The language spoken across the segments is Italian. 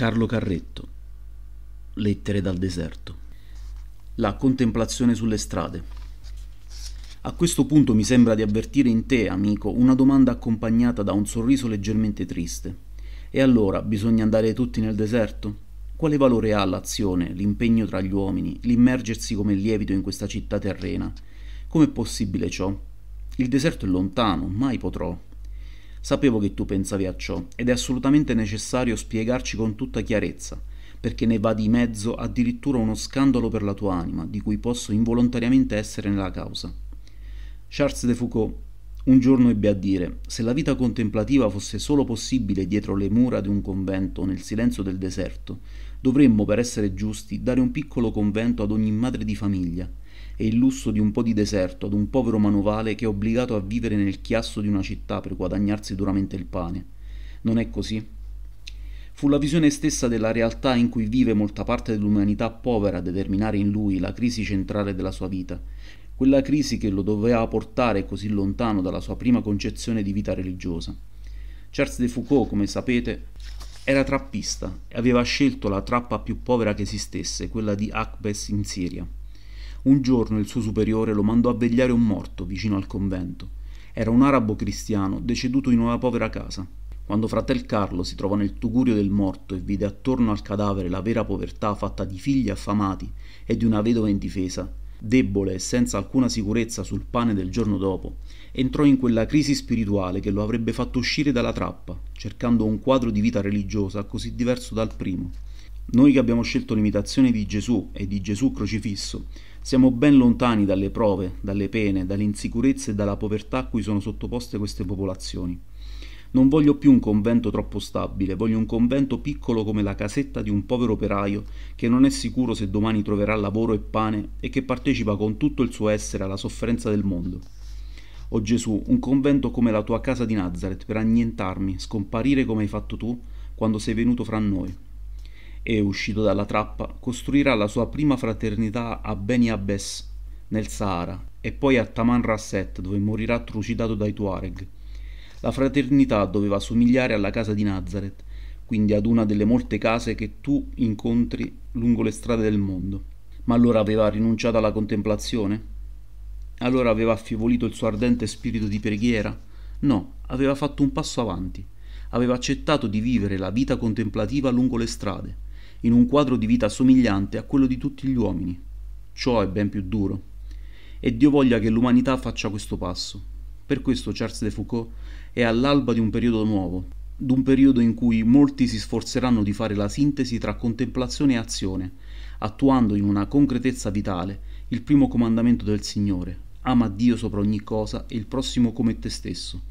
Carlo Carretto Lettere dal deserto La contemplazione sulle strade A questo punto mi sembra di avvertire in te, amico, una domanda accompagnata da un sorriso leggermente triste. E allora bisogna andare tutti nel deserto? Quale valore ha l'azione, l'impegno tra gli uomini, l'immergersi come lievito in questa città terrena? Com'è possibile ciò? Il deserto è lontano, mai potrò. Sapevo che tu pensavi a ciò ed è assolutamente necessario spiegarci con tutta chiarezza, perché ne va di mezzo addirittura uno scandalo per la tua anima, di cui posso involontariamente essere nella causa. Charles de Foucault un giorno ebbe a dire, se la vita contemplativa fosse solo possibile dietro le mura di un convento nel silenzio del deserto, dovremmo, per essere giusti, dare un piccolo convento ad ogni madre di famiglia, e il lusso di un po' di deserto ad un povero manovale che è obbligato a vivere nel chiasso di una città per guadagnarsi duramente il pane. Non è così? Fu la visione stessa della realtà in cui vive molta parte dell'umanità povera a determinare in lui la crisi centrale della sua vita, quella crisi che lo doveva portare così lontano dalla sua prima concezione di vita religiosa. Charles de Foucault, come sapete, era trappista e aveva scelto la trappa più povera che esistesse, quella di Akbes in Siria. Un giorno il suo superiore lo mandò a vegliare un morto vicino al convento. Era un arabo cristiano deceduto in una povera casa. Quando fratel Carlo si trovò nel tugurio del morto e vide attorno al cadavere la vera povertà fatta di figli affamati e di una vedova indifesa, debole e senza alcuna sicurezza sul pane del giorno dopo, entrò in quella crisi spirituale che lo avrebbe fatto uscire dalla trappa, cercando un quadro di vita religiosa così diverso dal primo. Noi che abbiamo scelto l'imitazione di Gesù e di Gesù crocifisso, siamo ben lontani dalle prove, dalle pene, dalle insicurezze e dalla povertà a cui sono sottoposte queste popolazioni. Non voglio più un convento troppo stabile, voglio un convento piccolo come la casetta di un povero operaio che non è sicuro se domani troverà lavoro e pane e che partecipa con tutto il suo essere alla sofferenza del mondo. O oh Gesù, un convento come la tua casa di Nazareth per annientarmi, scomparire come hai fatto tu quando sei venuto fra noi e, uscito dalla trappa, costruirà la sua prima fraternità a Beni Abbes, nel Sahara, e poi a Taman Rasset, dove morirà trucidato dai Tuareg. La fraternità doveva somigliare alla casa di Nazareth, quindi ad una delle molte case che tu incontri lungo le strade del mondo. Ma allora aveva rinunciato alla contemplazione? Allora aveva affievolito il suo ardente spirito di preghiera? No, aveva fatto un passo avanti. Aveva accettato di vivere la vita contemplativa lungo le strade, in un quadro di vita somigliante a quello di tutti gli uomini. Ciò è ben più duro. E Dio voglia che l'umanità faccia questo passo. Per questo Charles de Foucault è all'alba di un periodo nuovo, d'un periodo in cui molti si sforzeranno di fare la sintesi tra contemplazione e azione, attuando in una concretezza vitale il primo comandamento del Signore, ama Dio sopra ogni cosa e il prossimo come te stesso.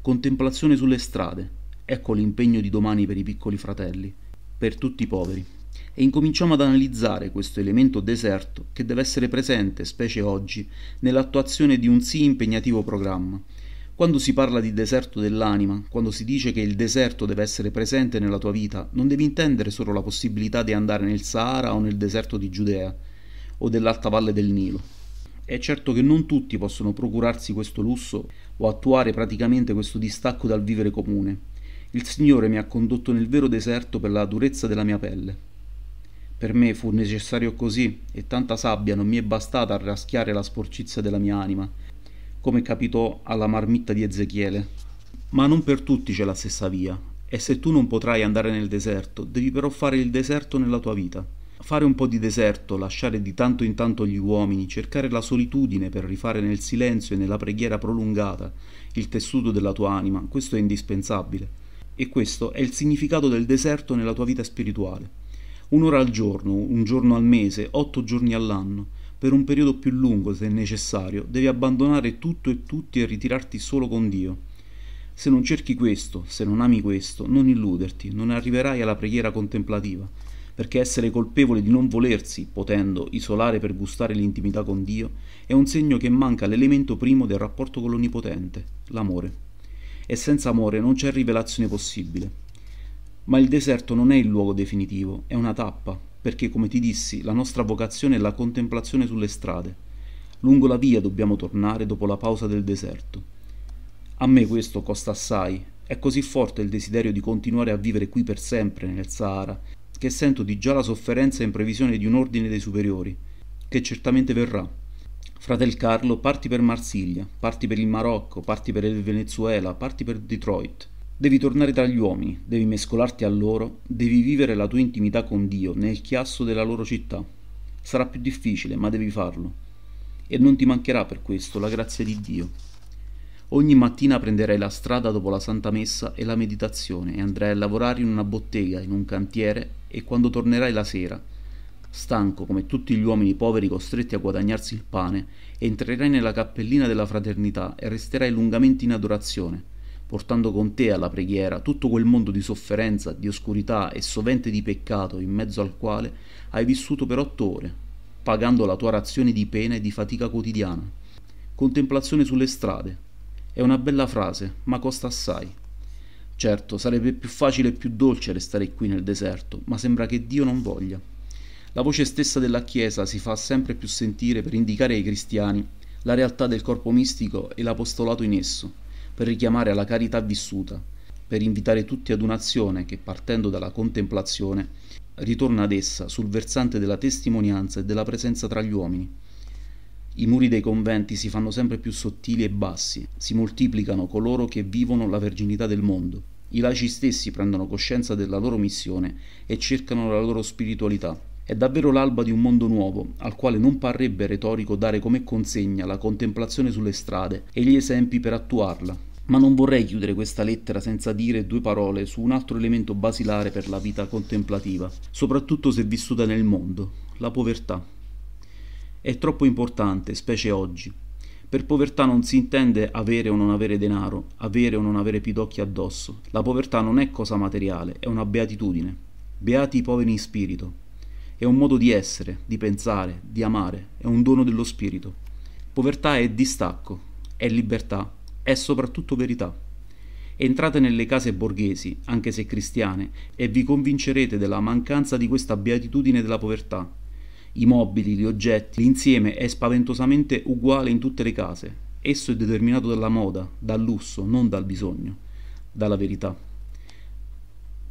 Contemplazione sulle strade, ecco l'impegno di domani per i piccoli fratelli per tutti i poveri e incominciamo ad analizzare questo elemento deserto che deve essere presente, specie oggi, nell'attuazione di un sì impegnativo programma. Quando si parla di deserto dell'anima, quando si dice che il deserto deve essere presente nella tua vita, non devi intendere solo la possibilità di andare nel Sahara o nel deserto di Giudea o dell'alta valle del Nilo. È certo che non tutti possono procurarsi questo lusso o attuare praticamente questo distacco dal vivere comune, il Signore mi ha condotto nel vero deserto per la durezza della mia pelle. Per me fu necessario così, e tanta sabbia non mi è bastata a raschiare la sporcizia della mia anima, come capitò alla marmitta di Ezechiele. Ma non per tutti c'è la stessa via, e se tu non potrai andare nel deserto, devi però fare il deserto nella tua vita. Fare un po' di deserto, lasciare di tanto in tanto gli uomini, cercare la solitudine per rifare nel silenzio e nella preghiera prolungata il tessuto della tua anima, questo è indispensabile. E questo è il significato del deserto nella tua vita spirituale. Un'ora al giorno, un giorno al mese, otto giorni all'anno, per un periodo più lungo se necessario, devi abbandonare tutto e tutti e ritirarti solo con Dio. Se non cerchi questo, se non ami questo, non illuderti, non arriverai alla preghiera contemplativa, perché essere colpevole di non volersi, potendo isolare per gustare l'intimità con Dio, è un segno che manca l'elemento primo del rapporto con l'Onnipotente, l'amore e senza amore non c'è rivelazione possibile. Ma il deserto non è il luogo definitivo, è una tappa, perché come ti dissi, la nostra vocazione è la contemplazione sulle strade. Lungo la via dobbiamo tornare dopo la pausa del deserto. A me questo costa assai, è così forte il desiderio di continuare a vivere qui per sempre nel Sahara, che sento di già la sofferenza in previsione di un ordine dei superiori, che certamente verrà. Fratel Carlo, parti per Marsiglia, parti per il Marocco, parti per il Venezuela, parti per Detroit. Devi tornare tra gli uomini, devi mescolarti a loro, devi vivere la tua intimità con Dio nel chiasso della loro città. Sarà più difficile, ma devi farlo. E non ti mancherà per questo la grazia di Dio. Ogni mattina prenderai la strada dopo la Santa Messa e la meditazione e andrai a lavorare in una bottega, in un cantiere e quando tornerai la sera Stanco come tutti gli uomini poveri costretti a guadagnarsi il pane, entrerai nella cappellina della fraternità e resterai lungamente in adorazione, portando con te alla preghiera tutto quel mondo di sofferenza, di oscurità e sovente di peccato in mezzo al quale hai vissuto per otto ore, pagando la tua razione di pena e di fatica quotidiana. Contemplazione sulle strade. È una bella frase, ma costa assai. Certo, sarebbe più facile e più dolce restare qui nel deserto, ma sembra che Dio non voglia. La voce stessa della Chiesa si fa sempre più sentire per indicare ai cristiani la realtà del corpo mistico e l'apostolato in esso, per richiamare alla carità vissuta, per invitare tutti ad un'azione che, partendo dalla contemplazione, ritorna ad essa sul versante della testimonianza e della presenza tra gli uomini. I muri dei conventi si fanno sempre più sottili e bassi, si moltiplicano coloro che vivono la verginità del mondo. I laici stessi prendono coscienza della loro missione e cercano la loro spiritualità. È davvero l'alba di un mondo nuovo, al quale non parrebbe retorico dare come consegna la contemplazione sulle strade e gli esempi per attuarla. Ma non vorrei chiudere questa lettera senza dire due parole su un altro elemento basilare per la vita contemplativa, soprattutto se vissuta nel mondo, la povertà. È troppo importante, specie oggi, per povertà non si intende avere o non avere denaro, avere o non avere pidocchi addosso. La povertà non è cosa materiale, è una beatitudine. Beati i poveri in spirito è un modo di essere, di pensare, di amare, è un dono dello spirito. Povertà è distacco, è libertà, è soprattutto verità. Entrate nelle case borghesi, anche se cristiane, e vi convincerete della mancanza di questa beatitudine della povertà. I mobili, gli oggetti, l'insieme è spaventosamente uguale in tutte le case. Esso è determinato dalla moda, dal lusso, non dal bisogno, dalla verità.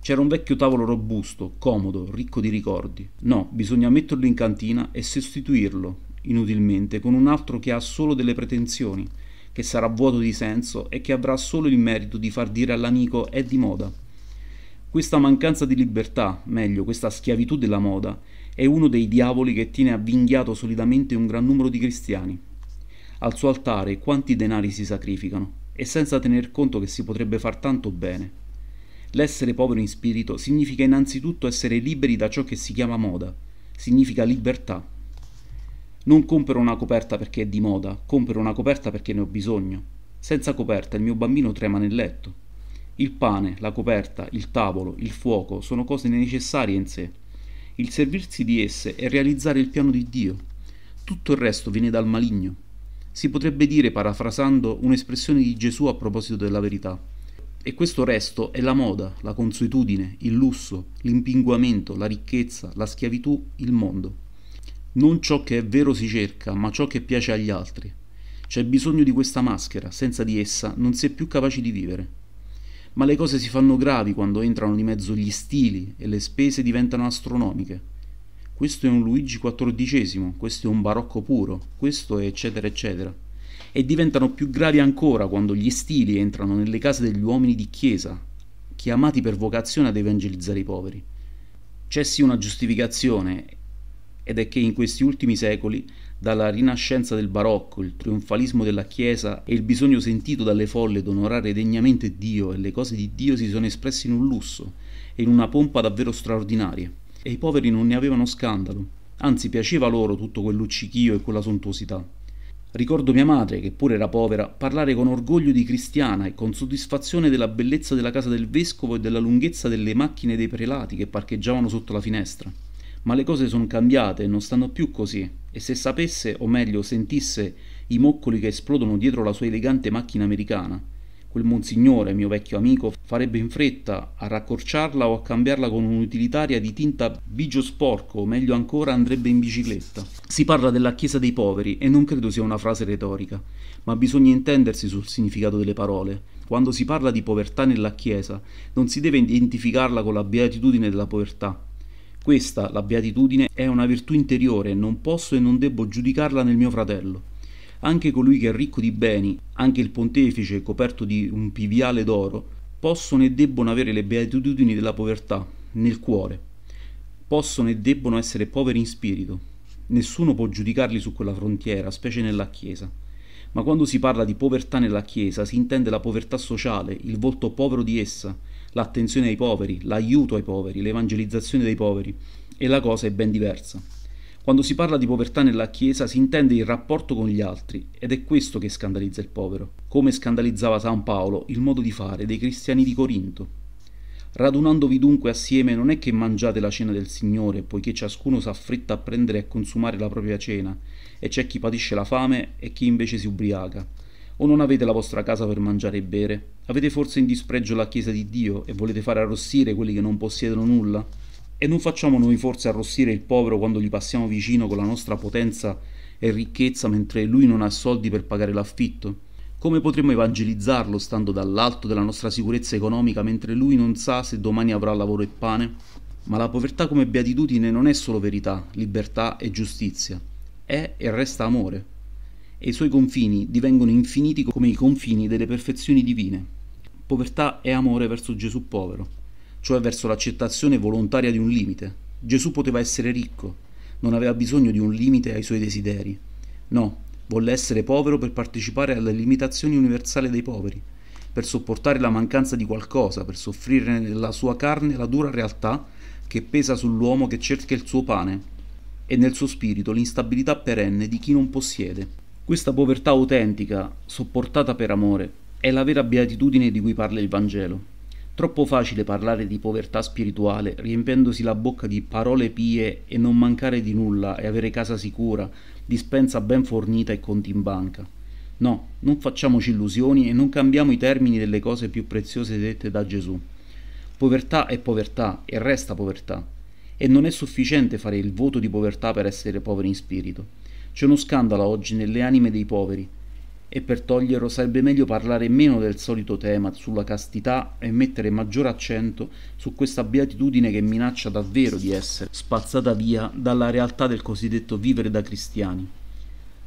C'era un vecchio tavolo robusto, comodo, ricco di ricordi. No, bisogna metterlo in cantina e sostituirlo, inutilmente, con un altro che ha solo delle pretensioni, che sarà vuoto di senso e che avrà solo il merito di far dire all'amico è di moda. Questa mancanza di libertà, meglio, questa schiavitù della moda, è uno dei diavoli che tiene avvinghiato solidamente un gran numero di cristiani. Al suo altare quanti denari si sacrificano, e senza tener conto che si potrebbe far tanto bene. L'essere povero in spirito significa innanzitutto essere liberi da ciò che si chiama moda, significa libertà. Non compro una coperta perché è di moda, compro una coperta perché ne ho bisogno. Senza coperta il mio bambino trema nel letto. Il pane, la coperta, il tavolo, il fuoco sono cose necessarie in sé. Il servirsi di esse è realizzare il piano di Dio. Tutto il resto viene dal maligno. Si potrebbe dire, parafrasando, un'espressione di Gesù a proposito della verità e questo resto è la moda, la consuetudine, il lusso, l'impinguamento, la ricchezza, la schiavitù, il mondo. Non ciò che è vero si cerca, ma ciò che piace agli altri. C'è bisogno di questa maschera, senza di essa non si è più capaci di vivere. Ma le cose si fanno gravi quando entrano di mezzo gli stili e le spese diventano astronomiche. Questo è un Luigi XIV, questo è un barocco puro, questo è eccetera eccetera e diventano più gravi ancora quando gli stili entrano nelle case degli uomini di chiesa, chiamati per vocazione ad evangelizzare i poveri. C'è sì una giustificazione, ed è che in questi ultimi secoli, dalla rinascenza del barocco, il trionfalismo della Chiesa e il bisogno sentito dalle folle d'onorare degnamente Dio e le cose di Dio si sono espressi in un lusso e in una pompa davvero straordinaria, e i poveri non ne avevano scandalo, anzi piaceva loro tutto quel luccichio e quella sontuosità. Ricordo mia madre, che pure era povera, parlare con orgoglio di cristiana e con soddisfazione della bellezza della casa del vescovo e della lunghezza delle macchine dei prelati che parcheggiavano sotto la finestra. Ma le cose sono cambiate e non stanno più così, e se sapesse, o meglio sentisse, i moccoli che esplodono dietro la sua elegante macchina americana, Quel monsignore, mio vecchio amico, farebbe in fretta a raccorciarla o a cambiarla con un'utilitaria di tinta bigio sporco, o meglio ancora andrebbe in bicicletta. Si parla della Chiesa dei poveri e non credo sia una frase retorica, ma bisogna intendersi sul significato delle parole. Quando si parla di povertà nella Chiesa, non si deve identificarla con la beatitudine della povertà. Questa, la beatitudine, è una virtù interiore, e non posso e non debbo giudicarla nel mio fratello anche colui che è ricco di beni, anche il pontefice coperto di un piviale d'oro, possono e debbono avere le beatitudini della povertà nel cuore, possono e debbono essere poveri in spirito. Nessuno può giudicarli su quella frontiera, specie nella Chiesa. Ma quando si parla di povertà nella Chiesa si intende la povertà sociale, il volto povero di essa, l'attenzione ai poveri, l'aiuto ai poveri, l'evangelizzazione dei poveri, e la cosa è ben diversa. Quando si parla di povertà nella Chiesa si intende il rapporto con gli altri ed è questo che scandalizza il povero, come scandalizzava San Paolo il modo di fare dei cristiani di Corinto. Radunandovi dunque assieme non è che mangiate la cena del Signore, poiché ciascuno s'affretta a prendere e a consumare la propria cena, e c'è chi patisce la fame e chi invece si ubriaca. O non avete la vostra casa per mangiare e bere? Avete forse in dispregio la Chiesa di Dio e volete far arrossire quelli che non possiedono nulla? E non facciamo noi forse arrossire il povero quando gli passiamo vicino con la nostra potenza e ricchezza mentre lui non ha soldi per pagare l'affitto? Come potremmo evangelizzarlo stando dall'alto della nostra sicurezza economica mentre lui non sa se domani avrà lavoro e pane? Ma la povertà come beatitudine non è solo verità, libertà e giustizia, è e resta amore. E i suoi confini divengono infiniti come i confini delle perfezioni divine. Povertà è amore verso Gesù povero cioè verso l'accettazione volontaria di un limite. Gesù poteva essere ricco, non aveva bisogno di un limite ai suoi desideri. No, volle essere povero per partecipare alle limitazioni universali dei poveri, per sopportare la mancanza di qualcosa, per soffrire nella sua carne la dura realtà che pesa sull'uomo che cerca il suo pane e nel suo spirito l'instabilità perenne di chi non possiede. Questa povertà autentica, sopportata per amore, è la vera beatitudine di cui parla il Vangelo. Troppo facile parlare di povertà spirituale, riempendosi la bocca di parole pie e non mancare di nulla e avere casa sicura, dispensa ben fornita e conti in banca. No, non facciamoci illusioni e non cambiamo i termini delle cose più preziose dette da Gesù. Povertà è povertà e resta povertà. E non è sufficiente fare il voto di povertà per essere poveri in spirito. C'è uno scandalo oggi nelle anime dei poveri, e per toglierlo sarebbe meglio parlare meno del solito tema sulla castità e mettere maggior accento su questa beatitudine che minaccia davvero di essere spazzata via dalla realtà del cosiddetto vivere da cristiani.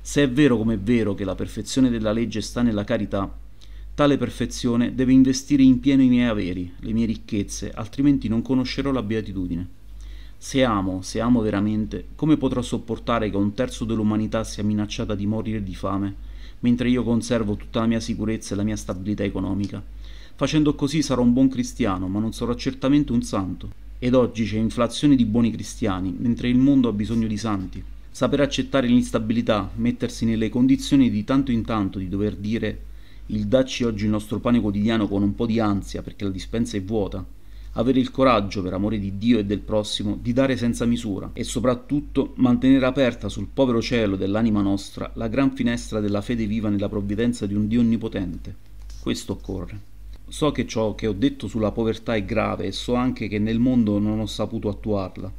Se è vero come è vero che la perfezione della legge sta nella carità, tale perfezione deve investire in pieno i miei averi, le mie ricchezze, altrimenti non conoscerò la beatitudine. Se amo, se amo veramente, come potrò sopportare che un terzo dell'umanità sia minacciata di morire di fame? mentre io conservo tutta la mia sicurezza e la mia stabilità economica. Facendo così sarò un buon cristiano, ma non sarò certamente un santo. Ed oggi c'è inflazione di buoni cristiani, mentre il mondo ha bisogno di santi. Saper accettare l'instabilità, mettersi nelle condizioni di tanto in tanto di dover dire il dacci oggi il nostro pane quotidiano con un po' di ansia perché la dispensa è vuota, avere il coraggio, per amore di Dio e del prossimo, di dare senza misura e soprattutto mantenere aperta sul povero cielo dell'anima nostra la gran finestra della fede viva nella provvidenza di un Dio onnipotente. Questo occorre. So che ciò che ho detto sulla povertà è grave e so anche che nel mondo non ho saputo attuarla.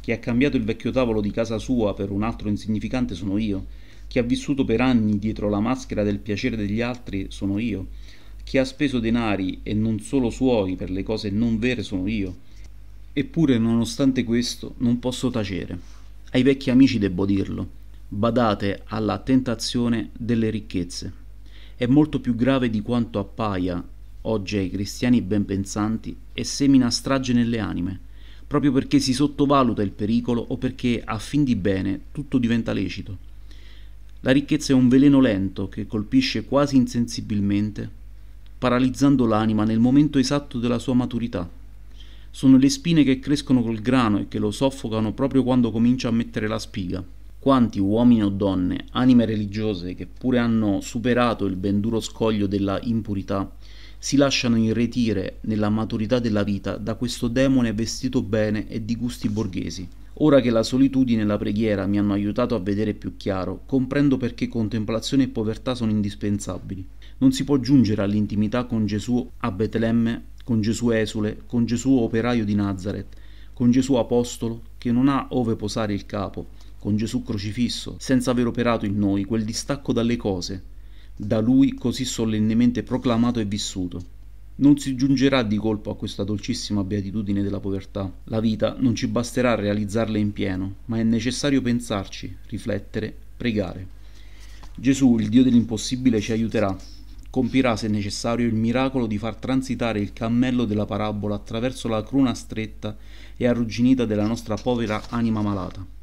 Chi ha cambiato il vecchio tavolo di casa sua per un altro insignificante sono io. Chi ha vissuto per anni dietro la maschera del piacere degli altri sono io chi ha speso denari e non solo suoi per le cose non vere sono io. Eppure, nonostante questo, non posso tacere. Ai vecchi amici debbo dirlo. Badate alla tentazione delle ricchezze. È molto più grave di quanto appaia oggi ai cristiani ben pensanti e semina strage nelle anime, proprio perché si sottovaluta il pericolo o perché a fin di bene tutto diventa lecito. La ricchezza è un veleno lento che colpisce quasi insensibilmente paralizzando l'anima nel momento esatto della sua maturità. Sono le spine che crescono col grano e che lo soffocano proprio quando comincia a mettere la spiga. Quanti uomini o donne, anime religiose, che pure hanno superato il ben duro scoglio della impurità, si lasciano irretire nella maturità della vita da questo demone vestito bene e di gusti borghesi. Ora che la solitudine e la preghiera mi hanno aiutato a vedere più chiaro, comprendo perché contemplazione e povertà sono indispensabili. Non si può giungere all'intimità con Gesù a Betlemme, con Gesù esule, con Gesù operaio di Nazareth, con Gesù apostolo che non ha ove posare il capo, con Gesù crocifisso, senza aver operato in noi quel distacco dalle cose, da lui così solennemente proclamato e vissuto. Non si giungerà di colpo a questa dolcissima beatitudine della povertà. La vita non ci basterà a realizzarla in pieno, ma è necessario pensarci, riflettere, pregare. Gesù, il Dio dell'impossibile, ci aiuterà. Compirà, se necessario, il miracolo di far transitare il cammello della parabola attraverso la cruna stretta e arrugginita della nostra povera anima malata.